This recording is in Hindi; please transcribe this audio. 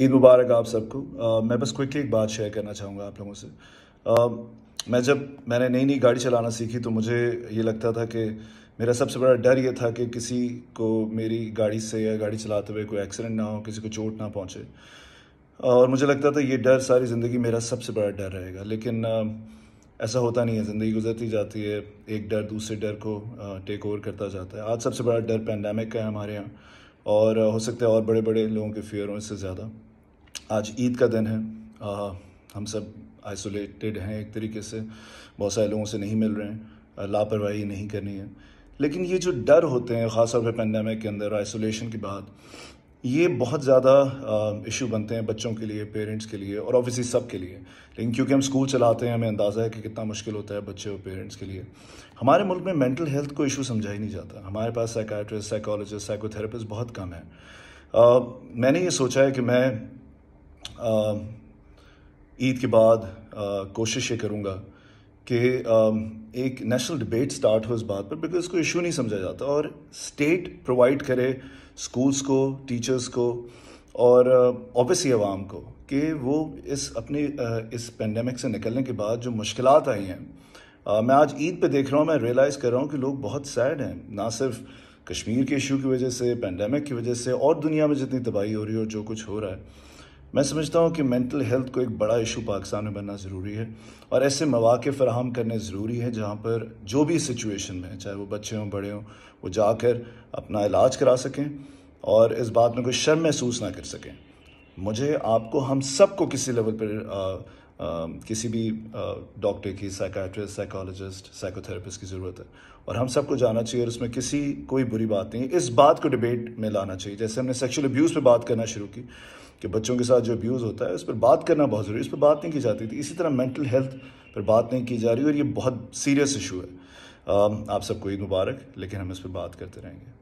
ईद मुबारक आप सबको मैं बस क्विकली एक बात शेयर करना चाहूँगा आप लोगों से मैं जब मैंने नई नई गाड़ी चलाना सीखी तो मुझे ये लगता था कि मेरा सबसे बड़ा डर ये था कि किसी को मेरी गाड़ी से या गाड़ी चलाते हुए कोई एक्सीडेंट ना हो किसी को चोट ना पहुँचे और मुझे लगता था ये डर सारी ज़िंदगी मेरा सबसे बड़ा डर रहेगा लेकिन ऐसा होता नहीं है ज़िंदगी गुजरती जाती है एक डर दूसरे डर को टेक ओवर करता जाता है आज सबसे बड़ा डर पैंडमिक का है हमारे यहाँ और हो सकता है और बड़े बड़े लोगों के फियर हों इससे ज़्यादा आज ईद का दिन है आ, हम सब आइसोलेटेड हैं एक तरीके से बहुत सारे लोगों से नहीं मिल रहे हैं लापरवाही नहीं करनी है लेकिन ये जो डर होते हैं ख़ासतौर पर पेंडेमिक के अंदर आइसोलेशन के बाद ये बहुत ज़्यादा इशू बनते हैं बच्चों के लिए पेरेंट्स के लिए और ऑब्वियसली सब के लिए लेकिन क्योंकि हम स्कूल चलाते हैं हमें अंदाज़ा है कि कितना मुश्किल होता है बच्चे और पेरेंट्स के लिए हमारे मुल्क में मेंटल हेल्थ को इशू समझा ही नहीं जाता हमारे पास साइकाट्रिस्ट साइकोलॉजिस्ट साइकोथेरेपिस्ट बहुत कम है आ, मैंने ये सोचा है कि मैं ईद के बाद आ, कोशिश ये करूँगा कि um, एक नेशनल डिबेट स्टार्ट हो इस बात पर बिकॉज इसको इशू नहीं समझा जाता और स्टेट प्रोवाइड करे स्कूल्स को टीचर्स को और ऑब्वियसली uh, आवाम को कि वो इस अपने uh, इस पेंडेमिक से निकलने के बाद जो मुश्किल आई हैं uh, मैं आज ईद पे देख रहा हूँ मैं रियलाइज़ कर रहा हूँ कि लोग बहुत सैड हैं ना सिर्फ कश्मीर के इशू की वजह से पेंडेमिक की वजह से और दुनिया में जितनी तबाही हो रही है और जो कुछ हो रहा है मैं समझता हूँ कि मेंटल हेल्थ को एक बड़ा इशू पाकिस्तान में बनना ज़रूरी है और ऐसे मौाक़े फ़राहम करने ज़रूरी है जहाँ पर जो भी सिचुएशन में चाहे वो बच्चे हों बड़े हों वो जाकर अपना इलाज करा सकें और इस बात में कोई शर्म महसूस ना कर सकें मुझे आपको हम सबको किसी लेवल पर किसी भी डॉक्टर की साइकाट्रिस्ट साइकोलॉजिस्ट साइकोथेरेपिस्ट की ज़रूरत है और हम सबको जाना चाहिए और उसमें किसी कोई बुरी बात नहीं इस बात को डिबेट में लाना चाहिए जैसे हमने सेक्शुअल अब्यूज़ पर बात करना शुरू की कि बच्चों के साथ जो अब्यूज़ होता है उस पर बात करना बहुत ज़रूरी है उस पर बात नहीं की जाती थी इसी तरह मेंटल हेल्थ पर बात नहीं की जा रही और ये बहुत सीरियस इशू है आप सबको ईद मुबारक लेकिन हम इस पर बात करते रहेंगे